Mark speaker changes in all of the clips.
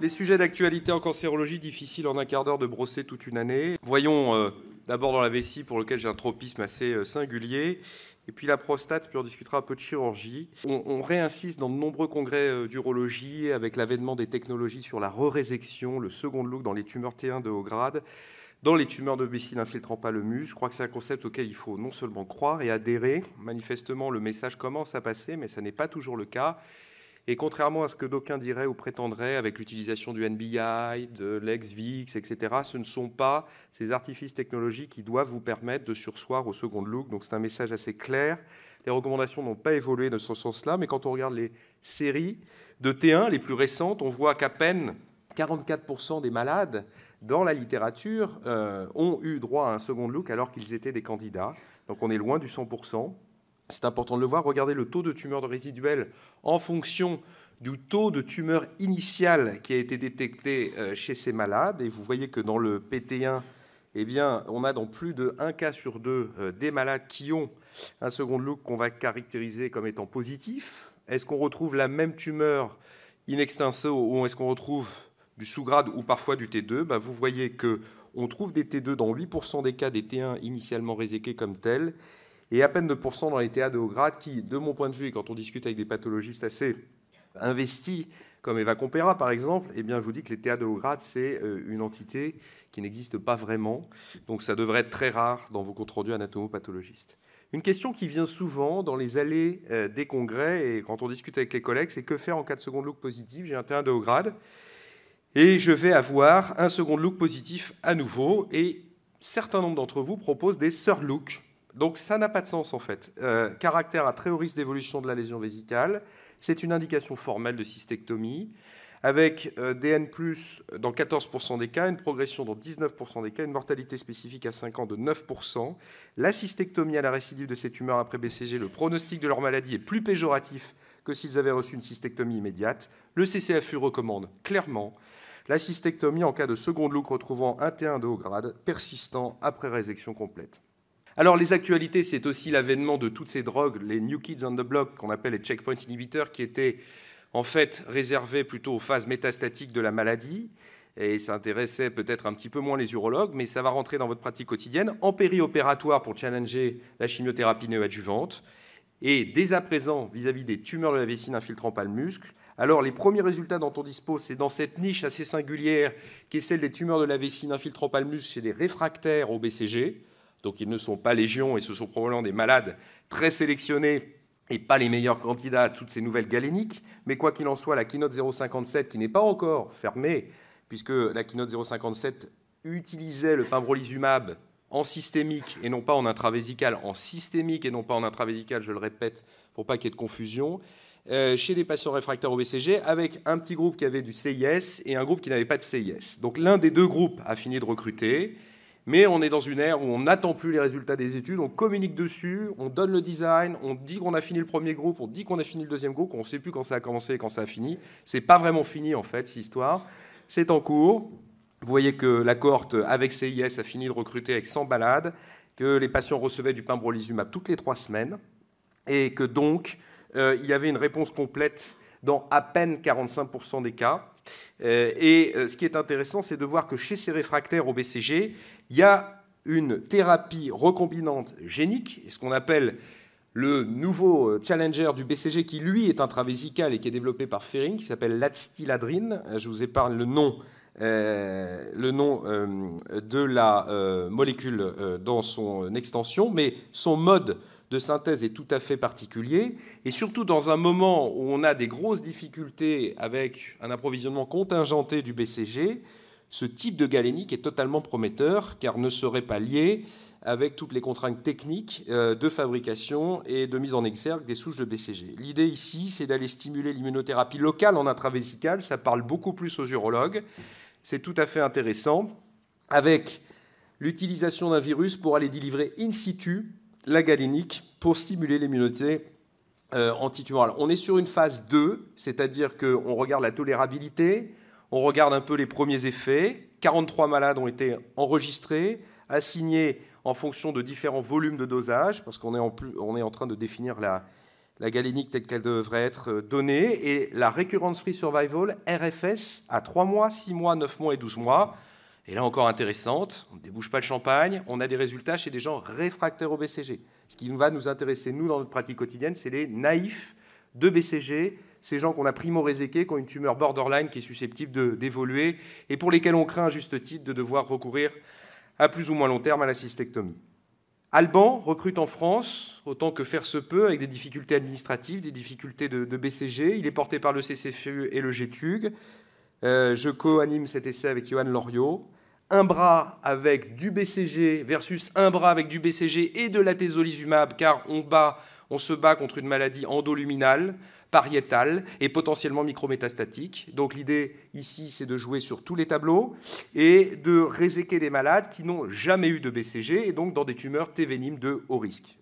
Speaker 1: Les sujets d'actualité en cancérologie, difficiles en un quart d'heure de brosser toute une année. Voyons euh, d'abord dans la vessie, pour lequel j'ai un tropisme assez euh, singulier. Et puis la prostate, puis on discutera un peu de chirurgie. On, réinsiste dans de nombreux congrès euh, d'urologie, avec l'avènement des technologies sur la re-résection, le second look dans les tumeurs T1 de haut grade, dans les tumeurs de vessie infiltrant pas le muscle. Je crois que c'est un concept auquel il faut non seulement croire et adhérer. Manifestement, le message commence à passer, mais ça n'est pas toujours le cas. Et contrairement à ce que d'aucuns diraient ou prétendraient avec l'utilisation du NBI, de l'ex-VIX, etc., ce ne sont pas ces artifices technologiques qui doivent vous permettre de sursoir au second look. Donc c'est un message assez clair. Les recommandations n'ont pas évolué de ce sens-là, mais quand on regarde les séries de T1, les plus récentes, on voit qu'à peine 44% des malades dans la littérature euh, ont eu droit à un second look alors qu'ils étaient des candidats. Donc on est loin du 100% c'est important de le voir, regardez le taux de tumeur de résiduel en fonction du taux de tumeur initial qui a été détecté euh, chez ces malades. Et vous voyez que dans le PT1, eh bien, on a dans plus de 1 cas sur 2 euh, des malades qui ont un second look qu'on va caractériser comme étant positif. Est-ce qu'on retrouve la même tumeur in extenso ou est-ce qu'on retrouve du sous-grade ou parfois du T2 ben, Vous voyez que on trouve des T2 dans 8% des cas des T1 initialement réséqués comme tels et à peine 2% dans les théâtres de haut grade qui, de mon point de vue, et quand on discute avec des pathologistes assez investis, comme Eva Compera par exemple, eh bien, je vous dis que les théâtres de haut grade, c'est euh, une entité qui n'existe pas vraiment. Donc ça devrait être très rare dans vos comptes rendus anatomopathologistes. Une question qui vient souvent dans les allées euh, des congrès et quand on discute avec les collègues, c'est que faire en cas de second look positif J'ai un terrain de haut grade et je vais avoir un second look positif à nouveau. Et certains nombre d'entre vous proposent des surlooks. looks. Donc ça n'a pas de sens en fait. Euh, caractère à très haut risque d'évolution de la lésion vésicale, c'est une indication formelle de cystectomie, avec euh, DN+, euh, dans 14% des cas, une progression dans 19% des cas, une mortalité spécifique à 5 ans de 9%. La cystectomie à la récidive de ces tumeurs après BCG, le pronostic de leur maladie est plus péjoratif que s'ils avaient reçu une cystectomie immédiate. Le CCFU recommande clairement la cystectomie en cas de seconde look retrouvant un T1 de haut grade persistant après résection complète. Alors les actualités, c'est aussi l'avènement de toutes ces drogues, les New Kids on the Block, qu'on appelle les checkpoint inhibiteurs, qui étaient en fait réservés plutôt aux phases métastatiques de la maladie, et ça intéressait peut-être un petit peu moins les urologues, mais ça va rentrer dans votre pratique quotidienne, en périopératoire pour challenger la chimiothérapie néoadjuvante, et dès à présent vis-à-vis des tumeurs de la vessie n'infiltrant pas le muscle. Alors les premiers résultats dont on dispose, c'est dans cette niche assez singulière qui est celle des tumeurs de la vessie n'infiltrant pas le muscle chez les réfractaires au BCG. Donc ils ne sont pas légion et ce sont probablement des malades très sélectionnés et pas les meilleurs candidats à toutes ces nouvelles galéniques. Mais quoi qu'il en soit, la keynote 057, qui n'est pas encore fermée, puisque la keynote 057 utilisait le pimbrolizumab en systémique et non pas en intravésical, en systémique et non pas en intravésical, je le répète pour pas qu'il y ait de confusion, euh, chez des patients réfractaires au BCG, avec un petit groupe qui avait du CIS et un groupe qui n'avait pas de CIS. Donc l'un des deux groupes a fini de recruter. Mais on est dans une ère où on n'attend plus les résultats des études, on communique dessus, on donne le design, on dit qu'on a fini le premier groupe, on dit qu'on a fini le deuxième groupe, on ne sait plus quand ça a commencé et quand ça a fini. C'est pas vraiment fini en fait, cette histoire. C'est en cours. Vous voyez que la cohorte avec CIS a fini de recruter avec 100 balades, que les patients recevaient du pembrolizumab toutes les trois semaines, et que donc euh, il y avait une réponse complète dans à peine 45% des cas. Euh, et euh, ce qui est intéressant, c'est de voir que chez ces réfractaires au BCG, il y a une thérapie recombinante génique, ce qu'on appelle le nouveau euh, challenger du BCG, qui lui est intravesical et qui est développé par Fering, qui s'appelle l'atstiladrine. Euh, je vous épargne le nom, euh, le nom de la molécule dans son extension, mais son mode de synthèse est tout à fait particulier, et surtout dans un moment où on a des grosses difficultés avec un approvisionnement contingenté du BCG, ce type de galénique est totalement prometteur car ne serait pas lié avec toutes les contraintes techniques euh, de fabrication et de mise en exergue des souches de BCG. L'idée ici, c'est d'aller stimuler l'immunothérapie locale en intravesicale. Ça parle beaucoup plus aux urologues. C'est tout à fait intéressant. Avec l'utilisation d'un virus pour aller délivrer in situ la galénique pour stimuler l'immunité euh, antitumorale. On est sur une phase 2, c'est-à-dire qu'on regarde la tolérabilité, on regarde un peu les premiers effets. 43 malades ont été enregistrés, assignés en fonction de différents volumes de dosage, parce qu'on est, en train de définir la, la galénique telle qu'elle devrait être euh, donnée, et la Recurrence Free Survival, RFS, à 3 mois, 6 mois, 9 mois et 12 mois. Et là encore intéressante, on ne débouche pas le champagne, on a des résultats chez des gens réfractaires au BCG. Ce qui va nous intéresser, nous, dans notre pratique quotidienne, c'est les naïfs de BCG, ces gens qu'on a primo-réséqués, qui ont une tumeur borderline qui est susceptible d'évoluer et pour lesquels on craint à juste titre de devoir recourir à plus ou moins long terme à la cystectomie. Alban recrute en France, autant que faire se peut, avec des difficultés administratives, des difficultés de, BCG. Il est porté par le CCFU et le GTUG. Euh, je co-anime cet essai avec Johan Loriot. Un bras avec du BCG versus un bras avec du BCG et de la thésolizumab, car on bat on se bat contre une maladie endoluminale, pariétale et potentiellement micrométastatique. Donc l'idée ici, c'est de jouer sur tous les tableaux et de réséquer des malades qui n'ont jamais eu de BCG et donc dans des tumeurs T de haut risque.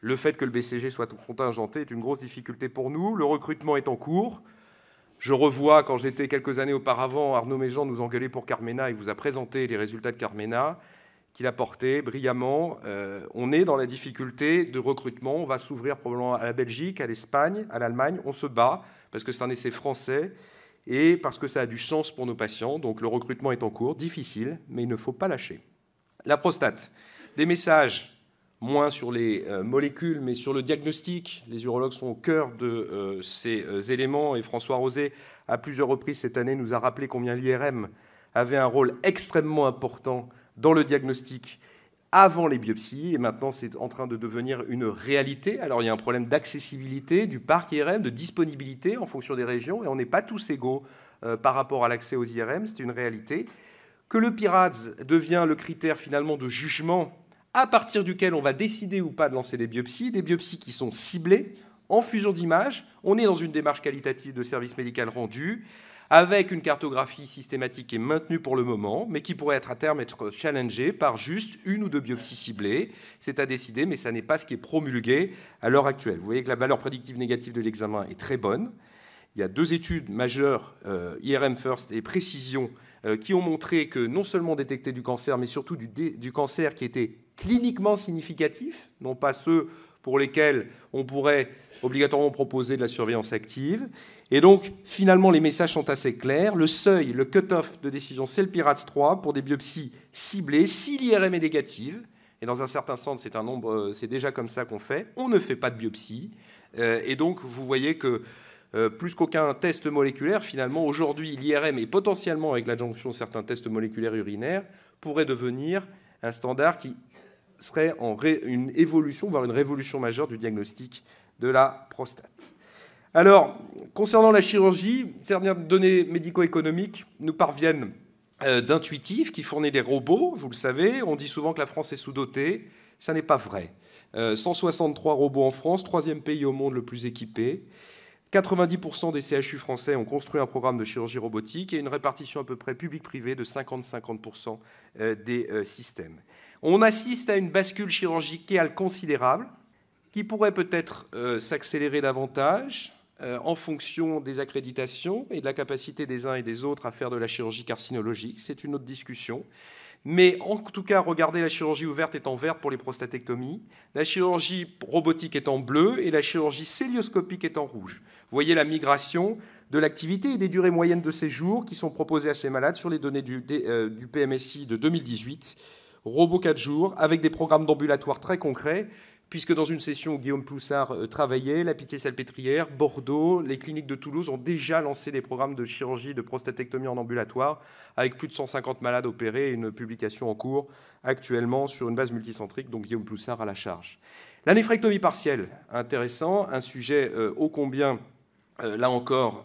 Speaker 1: Le fait que le BCG soit contingenté est une grosse difficulté pour nous. Le recrutement est en cours. Je revois, quand j'étais quelques années auparavant, Arnaud Méjean nous engueulait pour Carmena et vous a présenté les résultats de Carmena qu'il a porté brillamment. Euh, on est dans la difficulté de recrutement. On va s'ouvrir probablement à la Belgique, à l'Espagne, à l'Allemagne. On se bat parce que c'est un essai français et parce que ça a du sens pour nos patients. Donc le recrutement est en cours, difficile, mais il ne faut pas lâcher. La prostate. Des messages moins sur les euh, molécules, mais sur le diagnostic. Les urologues sont au cœur de euh, ces éléments et François Rosé, à plusieurs reprises cette année, nous a rappelé combien l'IRM avait un rôle extrêmement important dans le diagnostic avant les biopsies, et maintenant c'est en train de devenir une réalité. Alors il y a un problème d'accessibilité du parc IRM, de disponibilité en fonction des régions, et on n'est pas tous égaux euh, par rapport à l'accès aux IRM, c'est une réalité. Que le PIRADS devient le critère finalement de jugement à partir duquel on va décider ou pas de lancer des biopsies, des biopsies qui sont ciblées en fusion d'images. On est dans une démarche qualitative de service médical rendu avec une cartographie systématique est maintenue pour le moment, mais qui pourrait être à terme être challengée par juste une ou deux biopsies ciblées. C'est à décider, mais ça n'est pas ce qui est promulgué à l'heure actuelle. Vous voyez que la valeur prédictive négative de l'examen est très bonne. Il y a deux études majeures, euh, IRM First et Précision, euh, qui ont montré que non seulement détecter du cancer, mais surtout du, du cancer qui était cliniquement significatif, non pas ceux pour lesquels on pourrait obligatoirement proposer de la surveillance active. Et donc, finalement, les messages sont assez clairs. Le seuil, le cut-off de décision, c'est le PIRATS 3 pour des biopsies ciblées si l'IRM est négative. Et dans un certain sens, c'est un nombre, euh, c'est déjà comme ça qu'on fait. On ne fait pas de biopsie. Euh, et donc, vous voyez que euh, plus qu'aucun test moléculaire, finalement, aujourd'hui, l'IRM et potentiellement avec l'adjonction de certains tests moléculaires urinaires pourrait devenir un standard qui serait une évolution, voire une révolution majeure du diagnostic de la prostate. Alors, concernant la chirurgie, certaines données médico-économiques nous parviennent euh, d'intuitifs qui fournissent des robots, vous le savez. On dit souvent que la France est sous-dotée. Ça n'est pas vrai. 163 euh, robots en France, troisième pays au monde le plus équipé. 90% des CHU français ont construit un programme de chirurgie robotique et une répartition à peu près publique privé de 50-50% euh, des systèmes. On assiste à une bascule chirurgicale considérable qui pourrait peut-être euh, s'accélérer davantage euh, en fonction des accréditations et de la capacité des uns et des autres à faire de la chirurgie carcinologique. C'est une autre discussion. Mais en tout cas, regardez, la chirurgie ouverte est en vert pour les prostatectomies, la chirurgie robotique est en bleu et la chirurgie célioscopique est en rouge. Vous voyez la migration de l'activité et des durées moyennes de séjour qui sont proposées à ces malades sur les données du, euh, du PMSI de 2018 robot 4 jours, avec des programmes d'ambulatoire très concrets, puisque dans une session où Guillaume Poussard euh, travaillait, la Pitié-Salpêtrière, Bordeaux, les cliniques de Toulouse ont déjà lancé des programmes de chirurgie de prostatectomie en ambulatoire, avec plus de 150 malades opérés et une publication en cours actuellement sur une base multicentrique, donc Guillaume Ploussard à la charge. La néphrectomie partielle, intéressant, un sujet euh, ô combien, euh, là encore,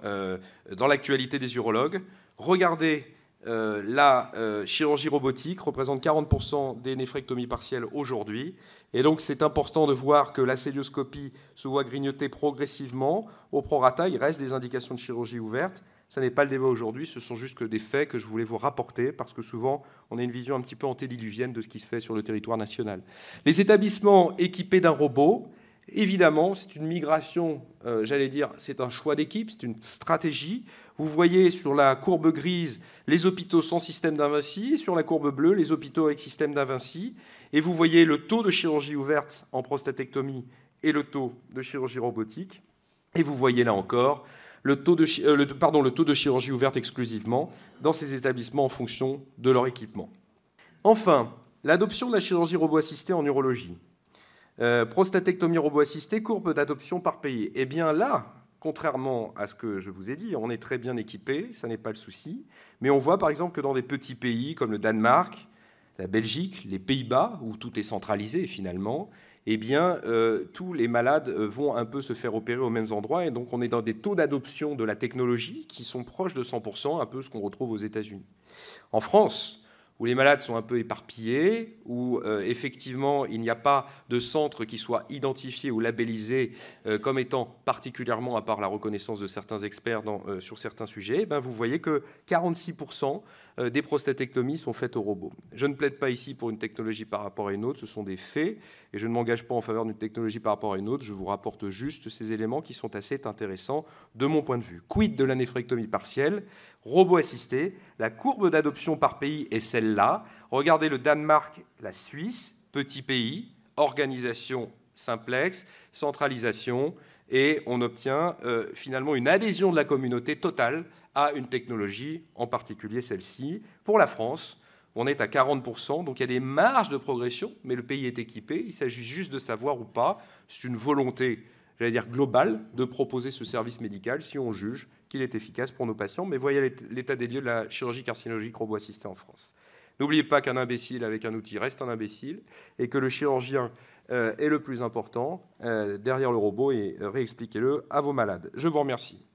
Speaker 1: dans l'actualité des urologues. Regardez euh, la euh, chirurgie robotique représente 40% des néphrectomies partielles aujourd'hui. Et donc, c'est important de voir que la célioscopie se voit grignoter progressivement. Au prorata, il reste des indications de chirurgie ouvertes. Ça n'est pas le débat aujourd'hui, ce sont juste des faits que je voulais vous rapporter, parce que souvent, on a une vision un petit peu antédiluvienne de ce qui se fait sur le territoire national. Les établissements équipés d'un robot, évidemment, c'est une migration, euh, j'allais dire, c'est un choix d'équipe, c'est une stratégie. Vous voyez sur la courbe grise les hôpitaux sans système d'invinci sur la courbe bleue les hôpitaux avec système d'invinci. Et vous voyez le taux de chirurgie ouverte en prostatectomie et le taux de chirurgie robotique. Et vous voyez là encore le taux de, euh, pardon, le taux de chirurgie ouverte exclusivement dans ces établissements en fonction de leur équipement. Enfin, l'adoption de la chirurgie robot-assistée en urologie. Euh, prostatectomie robot-assistée, courbe d'adoption par pays. Eh bien là, contrairement à ce que je vous ai dit, on est très bien équipé, ça n'est pas le souci. Mais on voit par exemple que dans des petits pays comme le Danemark, la Belgique, les Pays-Bas, où tout est centralisé finalement, eh bien, euh, tous les malades euh, vont un peu se faire opérer aux mêmes endroits. Et donc, on est dans des taux d'adoption de la technologie qui sont proches de 100%, un peu ce qu'on retrouve aux États-Unis. En France, où les malades sont un peu éparpillés, où euh, effectivement il n'y a pas de centre qui soit identifié ou labellisé euh, comme étant particulièrement, à part la reconnaissance de certains experts euh, sur certains sujets, ben, vous voyez que 46% euh, des prostatectomies sont faites au robot. Je ne plaide pas ici pour une technologie par rapport à une autre, ce sont des faits, et je ne m'engage pas en faveur d'une technologie par rapport à une autre, je vous rapporte juste ces éléments qui sont assez intéressants de mon point de vue. Quid de la néphrectomie partielle Robot assisté, la courbe d'adoption par pays est celle-là. Regardez le Danemark, la Suisse, petit pays, organisation simplex, centralisation, et on obtient euh, finalement une adhésion de la communauté totale à une technologie, en particulier celle-ci. Pour la France, on est à 40%, donc il y a des marges de progression, mais le pays est équipé. Il s'agit juste de savoir ou pas. C'est une volonté, j'allais dire, globale de proposer ce service médical si on juge qu'il est efficace pour nos patients. Mais voyez l'état des lieux de la chirurgie carcinologique robot-assistée en France. N'oubliez pas qu'un imbécile avec un outil reste un imbécile et que le chirurgien euh, est le plus important euh, derrière le robot et euh, réexpliquez-le à vos malades. Je vous remercie.